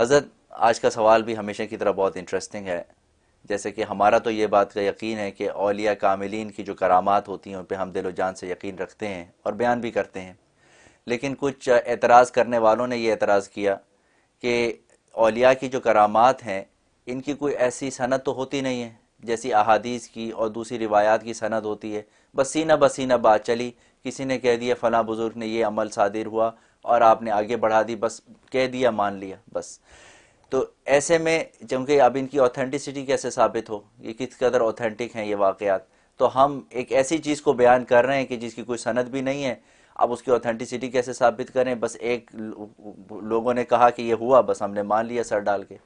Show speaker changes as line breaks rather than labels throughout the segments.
हज़रत आज का सवाल भी हमेशा की तरह बहुत इंटरेस्टिंग है जैसे कि हमारा तो ये बात का यकीन है कि अलिया कामिलीन की जो करामात होती हैं उन पर हम दिलो जान से यकीन रखते हैं और बयान भी करते हैं लेकिन कुछ एतराज़ करने वालों ने ये एतराज़ किया कि अलिया की जो करामात हैं इनकी कोई ऐसी सनत तो होती नहीं है जैसी अहादीस की और दूसरी रिवायात की सनत होती है बसीना बसीना बात चली किसी ने कह दिया फ़लाँ बुज़ुर्ग ने ये अमल शादिर हुआ और आपने आगे बढ़ा दी बस कह दिया मान लिया बस तो ऐसे में चूँकि अब इनकी ऑथेंटिसिटी कैसे साबित हो ये किस कदर ऑथेंटिक हैं ये वाकयात तो हम एक ऐसी चीज़ को बयान कर रहे हैं कि जिसकी कोई सनद भी नहीं है अब उसकी ऑथेंटिसिटी कैसे साबित करें बस एक लोगों ने कहा कि ये हुआ बस हमने मान लिया सर डाल के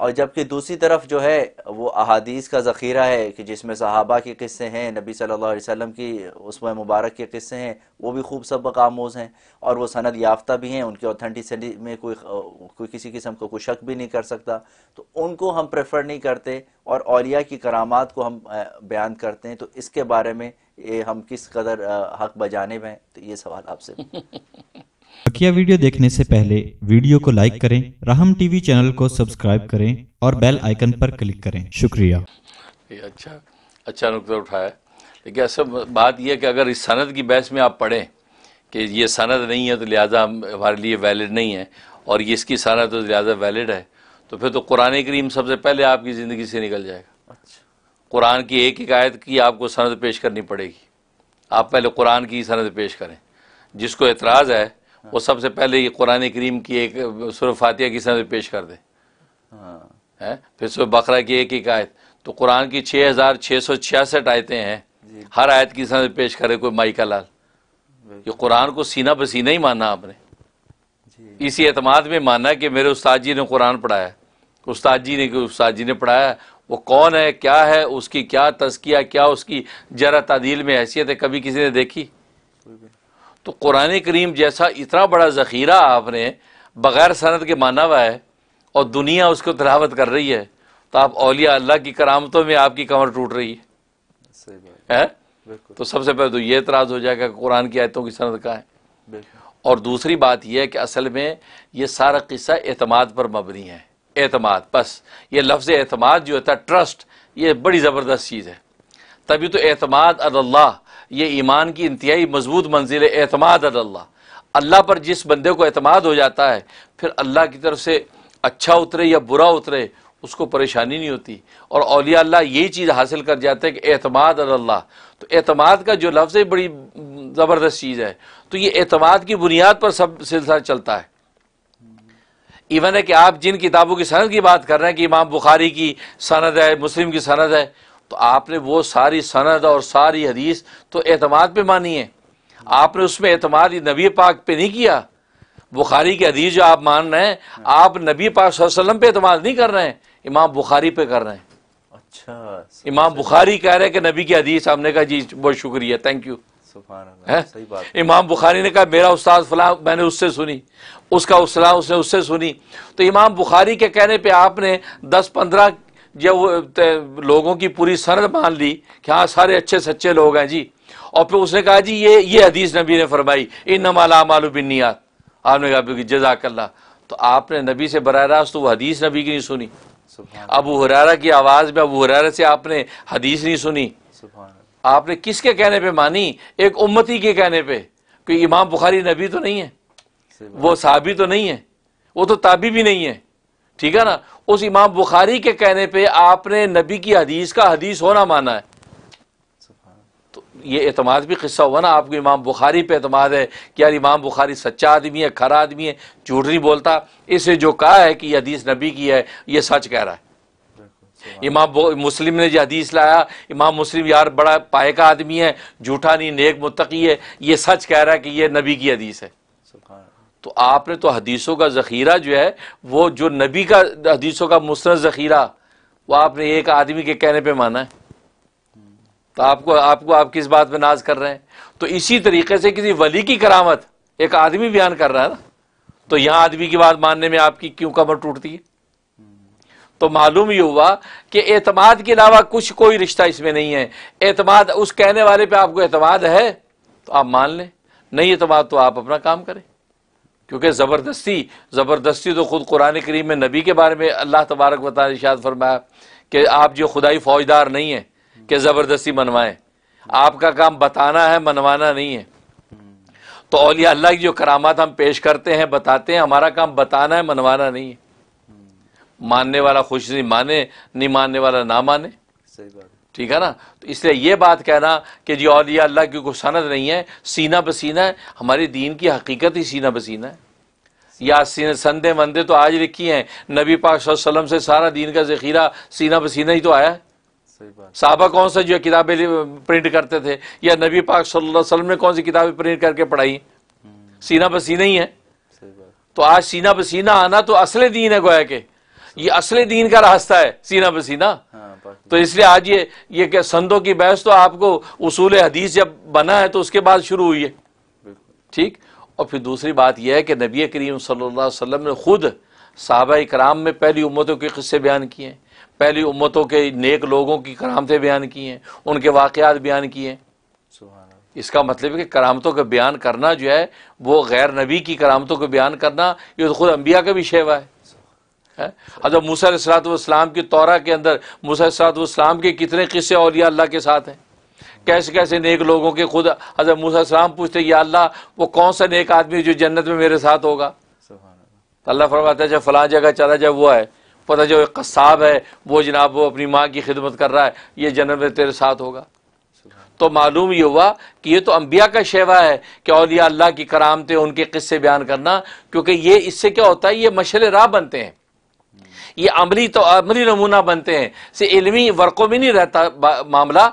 और जबकि दूसरी तरफ जो है वो अहादीस का ज़ख़ीरा है कि जिसमें सहाबा के किस्से हैं नबी सल्लल्लाहु अलैहि वसल्लम की उसमें मुबारक के किस्से हैं वो भी खूब सबक आमोज़ हैं और वो सनद याफ्ता भी हैं उनकी ऑथेंटिसिटी में कोई कोई किसी किस्म को कोई शक भी नहीं कर सकता तो उनको हम प्रेफर नहीं करते और अलिया की करामात को हम बयान करते हैं तो इसके बारे में ये हम किस कदर हक बजाने हैं तो ये सवाल आपसे बखिया वीडियो देखने से पहले वीडियो को लाइक करें राहम टीवी चैनल को सब्सक्राइब करें और बेल आइकन पर क्लिक करें शुक्रिया
ये अच्छा अच्छा नुकता उठाया लेकिन असल बात यह कि अगर इस सनद की बहस में आप पढ़ें कि ये सनद नहीं है तो लिहाजा हमारे लिए वैलिड नहीं है और ये इसकी सनद तो लिहाजा वैलिड है तो फिर तो कुरान करीम सबसे पहले आपकी ज़िंदगी से निकल जाएगा अच्छा कुरान की एक एक की आपको सनद पेश करनी पड़ेगी आप पहले कुरान की सनद पेश करें जिसको एतराज़ है वो सबसे पहले ये कुरान करीम की एक सुर फातिया की समझ पेश कर दे हाँ। है फिर सुरह बकरा की एक एक आयत तो कुरान की छः हज़ार सौ छियासठ आयतें हैं हर आयत की समझ पेश करे कोई माई का लाल ये कुरान को सीना बसीना ही माना आपने इसी अतमाद में माना कि मेरे उस्ताद जी ने कुरान पढ़ाया उस्ताद जी ने उस्ताद जी ने पढ़ाया वो कौन है क्या है उसकी क्या तस्किया क्या उसकी जरा तदील में हैसियत है कभी किसी ने देखी तो कुरान करीम जैसा इतना बड़ा ज़ख़ीरा आपने बग़ैर सनत के माना हुआ है और दुनिया उसको तलावत कर रही है तो आप अलिया अल्लाह की करामतों में आपकी कमर टूट रही है, है? तो सबसे पहले तो ये एतराज़ हो जाएगा कि कुरान की आयतों की सनत का है और दूसरी बात यह है कि असल में ये सारा किस्सा अतमाद पर मबनी है एतमाद बस ये लफ्ज़ एतमाद जो होता है ट्रस्ट ये बड़ी ज़बरदस्त चीज़ है तभी तो एतमाद अल्लाह ये ईमान की इंतहाई मजबूत मंजिल एतमाद अल्लाह अल्लाह पर जिस बंदे को अतमाद हो जाता है फिर अल्लाह की तरफ से अच्छा उतरे या बुरा उतरे उसको परेशानी नहीं होती और अलिया अल्लाह यही चीज़ हासिल कर जाते हैं कि एतमाद अल्लाह तो एतमाद का जो लफ्ज़ है बड़ी ज़बरदस्त चीज़ है तो ये अतमाद की बुनियाद पर सब सिलसिला चलता है इवन है कि आप जिन किताबों की सनद की बात कर रहे हैं कि इमाम बुखारी की सनद है मुस्लिम की सनद है तो आपने वो सारी सनद और सारी हदीस तो एतमाद पे मानी है आपने उसमें एतमाद नबी पाक पे नहीं किया बुखारी की हदीस जो आप मान रहे हैं आप नबी पाक वसल्लम पे एतमाद नहीं कर रहे हैं इमाम बुखारी पे कर रहे हैं
अच्छा
इमाम बुखारी कह रहे हैं कि नबी की हदीस आपने कहा जी बहुत शुक्रिया थैंक यू सही बात इमाम बुखारी ने कहा मेरा उस्ताद फलां मैंने उससे सुनी उसका उसने उससे सुनी तो इमाम बुखारी के कहने पे आपने 10-15 जब लोगों की पूरी सरद मान ली कि हाँ सारे अच्छे सच्चे लोग हैं जी और फिर उसने कहा जी ये ये हदीस नबी ने फरमाई इन नमालामालू बिनियात आपने कहा जजाकल्ला तो आपने नबी से बर रास्त वो हदीस नबी की नहीं सुनी अबू हुरारा की आवाज़ में अबू हुरारा से आपने हदीस नहीं सुनी आपने किसके कहने पे मानी एक उम्मती के कहने पे कि इमाम बुखारी नबी तो नहीं है वो साबी तो नहीं है वो तो ताबी भी नहीं है ठीक है ना उस इमाम बुखारी के कहने पे आपने नबी की हदीस का हदीस होना माना है तो ये अतमाद भी किस्सा हुआ ना आपको इमाम बुखारी पे अतमाद है कि यार इमाम बुखारी सच्चा आदमी है खरा आदमी है झूठ नहीं बोलता इसे जो कहा है कि यह हदीस नबी की है ये सच कह रहा है इमाम मुस्लिम ने जो हदीस लाया इमाम मुस्लिम यार बड़ा पाए का आदमी है झूठा नहीं नेक मुतकी है ये सच कह रहा है कि ये नबी की हदीस है तो आपने तो हदीसों का ज़ख़ीरा जो है वो जो नबी का हदीसों का मुस्ंद ज़ख़ीरा वो आपने एक आदमी के कहने पर माना है तो आपको आपको आप किस बात पे नाज कर रहे हैं तो इसी तरीके से किसी वली की करामत एक आदमी बयान कर रहा है ना तो यहां आदमी की बात मानने में आपकी क्यों कमर टूटती है तो मालूम ये हुआ कि एतमाद के अलावा कुछ कोई रिश्ता इसमें नहीं है एतमाद उस कहने वाले पे आपको एतमाद है तो आप मान लें नहीं एतमाद तो आप अपना काम करें क्योंकि ज़बरदस्ती ज़बरदस्ती तो ख़ुद कुरान करीम में नबी के बारे में अल्लाह तबारक बताल इशाद फरमाया कि आप जो खुदाई फ़ौजदार नहीं है कि ज़बरदस्ती मनवाएं आपका काम बताना है मनवाना नहीं है तो अलिया अल्लाह की जो करामात हम पेश करते हैं बताते हैं हमारा काम बताना है मनवाना नहीं है मानने वाला खुश नहीं माने नहीं मानने वाला ना माने सही बात ठीक है ना तो इसलिए ये बात कहना कि जी और अल्लाह की कोई सनत नहीं है सीना बसीना है हमारे दीन की हकीकत ही सीना बसीना है या संदे मंदे तो आज लिखी हैं नबी पाक वसल्लम से सारा दीन का जखीरा सीना बसीना ही तो आया साहबा कौन सा जो किताबें प्रिंट करते थे या नबी पाक वसल्लम ने कौन सी किताबें प्रिंट करके पढ़ाई हम्म। सीना बसीना ही है तो आज सीना बसीना आना तो असले दीन है गोया के ये असले दीन का रास्ता है सीना बसीना हाँ। तो इसलिए आज ये ये संदों की बहस तो आपको उसूल हदीस जब बना है तो उसके बाद शुरू हुई है ठीक और फिर दूसरी बात यह है कि नबी करीम सल्लल्लाहु अलैहि वसल्लम ने खुद साहबा कराम में पहली उम्मतों के किस्से बयान किए हैं पहली उम्मतों के नेक लोगों की करामतें बयान की हैं उनके वाकयात बयान किए हैं इसका मतलब है कि करामतों का बयान करना जो है वो गैर नबी की करामतों को बयान करना ये तो खुद अम्बिया का भी शेवा है हजरत मूसा सलातम की तौरा के अंदर मूसा सलातम के कितने किस्से और या अल्लाह के साथ हैं कैसे कैसे नेक लोगों के खुद हजरत मूसा सलाम पूछते या अल्लाह वो कौन सा नेक आदमी जो जन्नत में मेरे साथ होगा तो अल्लाह फरमाता है जब फला जगह चला जाए वो है पता जो एक कस्साब है वो जनाब वो अपनी माँ की खिदमत कर रहा है ये जन्नत में तेरे साथ होगा तो मालूम ये हुआ कि ये तो अम्बिया का शेवा है कि अलिया अल्लाह की करामते उनके किस्से बयान करना क्योंकि ये इससे क्या होता है ये मशर राह बनते हैं ये अमली तो अमली नमूना बनते हैं से इलमी वर्कों में नहीं रहता मामला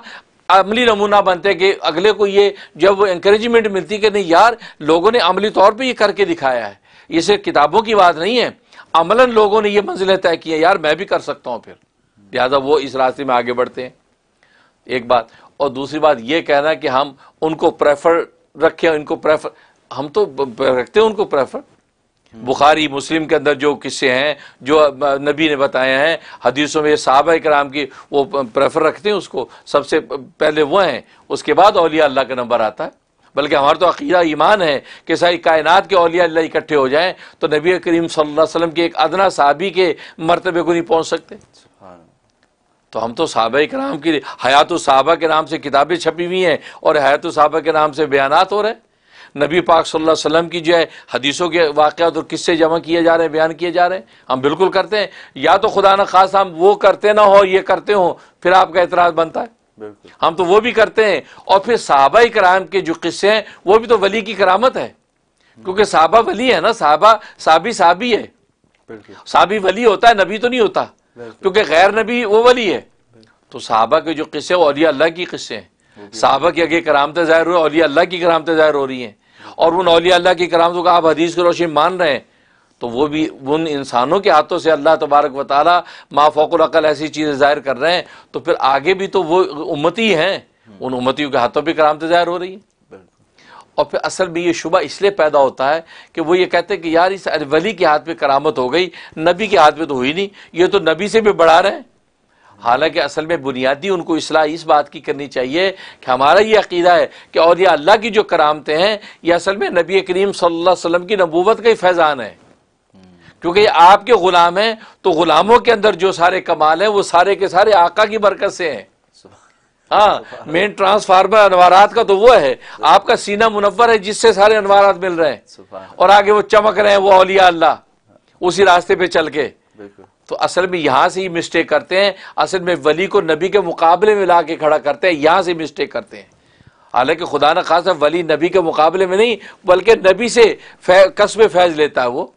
अमली नमूना बनते हैं कि अगले को ये जब वो इंक्रेजमेंट मिलती कि नहीं यार लोगों ने अमली तौर पे ये करके दिखाया है ये सिर्फ किताबों की बात नहीं है अमलन लोगों ने ये मंजिलें तय की हैं यार मैं भी कर सकता हूँ फिर लिहाजा वो इस रास्ते में आगे बढ़ते हैं एक बात और दूसरी बात ये कहना कि हम उनको प्रेफर रखें इनको प्रेफर हम तो रखते हैं उनको प्रेफर बुखारी मुस्लिम के अंदर जो किस्से हैं जो नबी ने बताए हैं हदीसों में साहब कराम की वो प्रेफर रखते हैं उसको सबसे पहले वह हैं उसके बाद अलिया अल्लाह का नंबर आता है बल्कि हमारा तो अकीदा ईमान है कि सारी कायनात के अलिया अल्लाह इकट्ठे हो जाएँ तो नबी करीम सल्लल्लाहु के एक अदना साहबी के मरतबे को नहीं पहुँच सकते तो हम तो साहबा कराम की हयात साहबा के नाम से किताबें छपी हुई हैं और हयात साहबा के नाम से बयान हो रहे हैं नबी पाक सल्लल्लाहु अलैहि वसल्लम की जो है हदीसों के वाक़ात और किस्से जमा किए जा रहे हैं बयान किए जा रहे हैं हम बिल्कुल करते हैं या तो खुदा न खास हम वो करते ना हो ये करते हो फिर आपका एतराज़ बनता है हम तो वो भी करते हैं और फिर साहबा कराम के जो किस्से हैं वो भी तो वली की करामत है क्योंकि साहबा वली है ना साहबा साबी साबी है साबी वली होता है नबी तो नहीं होता क्योंकि गैर नबी वो वली है तो साहबा के जो किस्से और अल्लाह की किस्से हैं हम्म। साहबा की करामतें ज़ाहिर हुए अलिया अल्लाह की करामतें ज़ाहिर हो रही हैं और उन अल्लाह की करामतों का आप हदीस की रोशनी मान रहे हैं तो वो भी उन इंसानों के हाथों से अल्लाह तबारक व ताली अकल ऐसी चीज़ें ज़ाहिर कर रहे हैं तो फिर आगे भी तो वो उम्मती हैं उन उम्मतियों के हाथों पर करामतें ज़ाहिर हो रही हैं और फिर असल में ये शुबा इसलिए पैदा होता है कि वो ये कहते हैं कि यार इस वली के हाथ पे करामत हो गई नबी के हाथ में तो हुई नहीं ये तो नबी से भी बढ़ा रहे हैं हालांकि असल में बुनियादी उनको असलाह इस बात की करनी चाहिए कि हमारा ये अकीदा है कि और यह अल्लाह की जो करामते हैं ये असल में नबी करीम सल्लल्लाहु की नबूवत का ही फैज़ान है क्योंकि आपके ग़ुलाम हैं तो ग़ुलामों के अंदर जो सारे कमाल हैं वो सारे के सारे आका की बरकत से हैं हाँ मेन ट्रांसफार्मर अनवारात का तो वो है आपका सीना मुनवर है जिससे सारे अनवारात मिल रहे हैं और आगे वो चमक रहे हैं वो अलिया अल्लाह उसी रास्ते पे चल के तो असल में यहाँ से ही मिस्टेक करते हैं असल में वली को नबी के मुकाबले में ला के खड़ा करते हैं यहाँ से मिस्टेक करते हैं हालांकि खुदा न खासा वली नबी के मुकाबले में नहीं बल्कि नबी से फै, कस्ब फैज लेता है वो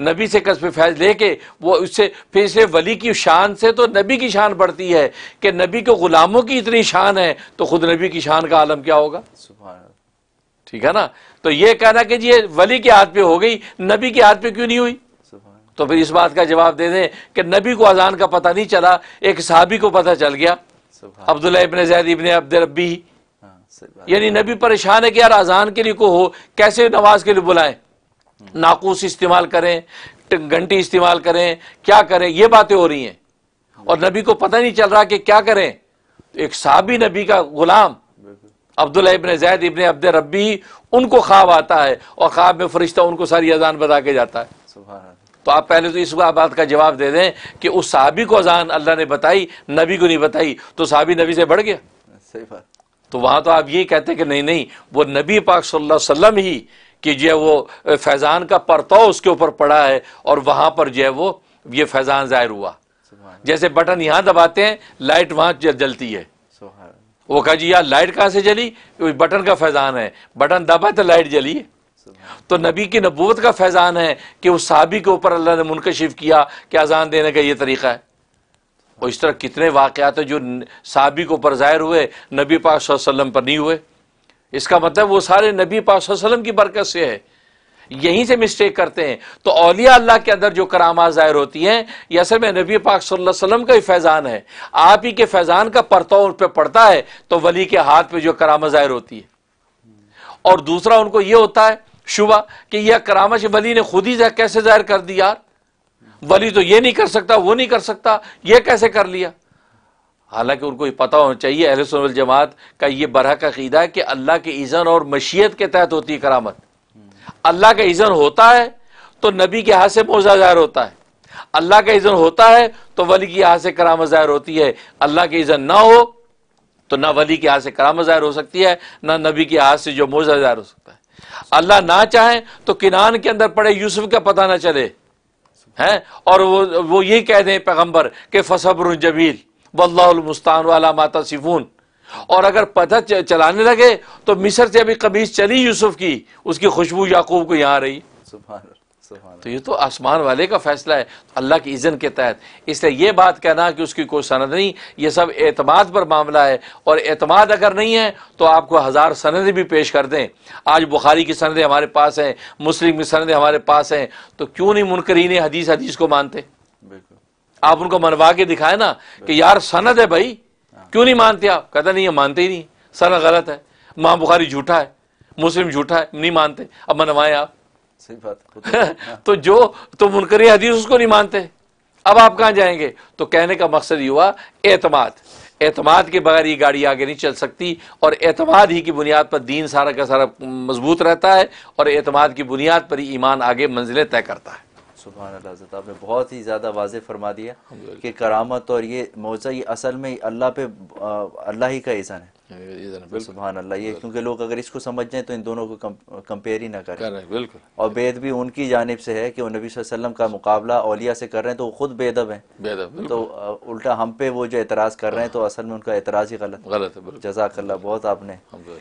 नबी से कस्ब फैज लेके वो उससे फिर इसे वली की शान से तो नबी की शान बढ़ती है कि नबी के गुलामों की इतनी शान है तो खुद नबी की शान का आलम क्या होगा ठीक है ना तो ये कहना कि जी वली के हाथ पे हो गई नबी के हाथ पे क्यों नहीं हुई तो फिर इस बात का जवाब दे दें कि नबी को अजान का पता नहीं चला एक सहाबी को पता चल गया अब्दुल्ला इबन जैद इबन रबी हाँ, यानी नबी परेशान है कि यार अजान के लिए को हो कैसे नमाज के लिए बुलाएं हम्म। नाकूस इस्तेमाल करें घंटी इस्तेमाल करें क्या करें ये बातें हो रही हैं और हम्म। नबी को पता नहीं चल रहा कि क्या करें तो एक सहाबी नबी का गुलाम अब्दुल्ला इबन जैद इबन अब्द रबी उनको ख्वाब आता है और ख्वाब में फरिश्ता उनको सारी अजान बता के जाता है तो आप पहले तो इस बात का जवाब दे दें कि उस साहबी को अजान अल्लाह ने बताई नबी को नहीं बताई तो सहाबी नबी से बढ़ गया सही बात तो वहां तो आप ये कहते कि नहीं नहीं वो नबी पाक सल्लल्लाहु अलैहि वसल्लम ही कि जो वो फैज़ान का परताव उसके ऊपर पड़ा है और वहां पर जो है वो ये फैज़ान ज़ाहिर हुआ जैसे बटन यहां दबाते हैं लाइट वहां जलती है वो कहा जी यार लाइट कहां से जली बटन का फैज़ान है बटन दबा तो लाइट जली है तो नबी की नबूत का फैज़ान है कि उस सहाबी के ऊपर अल्लाह ने मुनकशिफ किया कि अजान देने का ये तरीका है और इस तरह कितने वाकत हैं जो सहाबी के ऊपर ज़ाहिर हुए नबी पाक वसल्लम पर नहीं हुए इसका मतलब वो सारे नबी पाक वसल्लम की बरकत से है यहीं से मिस्टेक करते हैं तो अलिया अल्लाह के अंदर जो करामा ज़ाहिर होती हैं यह असल में नबी पाक वसल्लम का ही फैज़ान है आप ही के फैज़ान का परतव उन पर पड़ता है तो वली के हाथ पर जो करामा ज़ाहिर होती है और दूसरा उनको ये होता है शुबा कि यह करामत वली ने खुद ही कैसे जाहिर कर दी यार वली तो ये नहीं कर सकता वो नहीं कर सकता ये कैसे कर लिया हालांकि उनको पता होना चाहिए अहल जमात का ये बरह का क़ीदा है कि अल्लाह के इज़न और मशीयत के तहत होती है करामत अल्लाह का इज़न होता है तो नबी के हाथ से मोजा ज़ाहिर होता है अल्लाह का इज़न होता है तो वली के हाथ से करामत ज़ाहिर होती है अल्लाह के इज़न ना हो तो ना वली के हाथ से करामत ज़ाहिर हो सकती है ना नबी के हाथ से जो मोजा ज़ाहिर हो सकता है अल्लाह ना चाहे तो किनान के अंदर पड़े यूसुफ का पता ना चले हैं और वो वो यही कह दें पैगम्बर के फसबर जमील वल्लास्तान वाला माता सिफून और अगर पता चलाने लगे तो मिस्र से अभी कमीज चली यूसुफ की उसकी खुशबू याकूब को यहाँ रही तो ये तो आसमान वाले का फैसला है तो अल्लाह की इज़न के तहत इसलिए ये बात कहना कि उसकी कोई सनद नहीं ये सब एतमाद पर मामला है और एतमाद अगर नहीं है तो आपको हज़ार सनदें भी पेश कर दें आज बुखारी की सनदें हमारे पास हैं मुस्लिम की सनदें हमारे पास हैं तो क्यों नहीं मुनकरीन हदीस हदीस को मानते आप उनको मनवा के दिखाए ना कि यार सनद है भाई हाँ। क्यों नहीं मानते आप कहता नहीं ये मानते ही नहीं सनद गलत है माँ बुखारी झूठा है मुस्लिम झूठा है नहीं मानते अब मनवाएं आप सही बात तो, जो तो मुनकर हदीस उसको नहीं मानते अब आप कहाँ जाएंगे तो कहने का मकसद ये हुआ एतमाद एतमाद के बगैर ये गाड़ी आगे नहीं चल सकती और एतमाद ही की बुनियाद पर दीन सारा का सारा मजबूत रहता है और एतमाद की बुनियाद पर ही ईमान आगे मंजिलें तय करता है
सुबह हजरत आपने बहुत ही ज़्यादा वाज फरमा दिया कि करामत और ये मोजा ये असल में अल्लाह पे अल्लाह ही का एहसान है सुबहान अल्लाह ये क्योंकि लोग अगर इसको समझ जाए तो इन दोनों को कंपेयर ही ना करें बिल्कुल और बेद भी उनकी जानब से है कि वो नबी वसल्लम का मुकाबला औलिया से कर रहे हैं तो वो खुद बेदब हैं बेदब तो उल्टा हम पे वो जो एतराज़ कर रहे हैं तो असल में उनका एतराज़ ही गलत गलत है जजाकल्ला बहुत आपने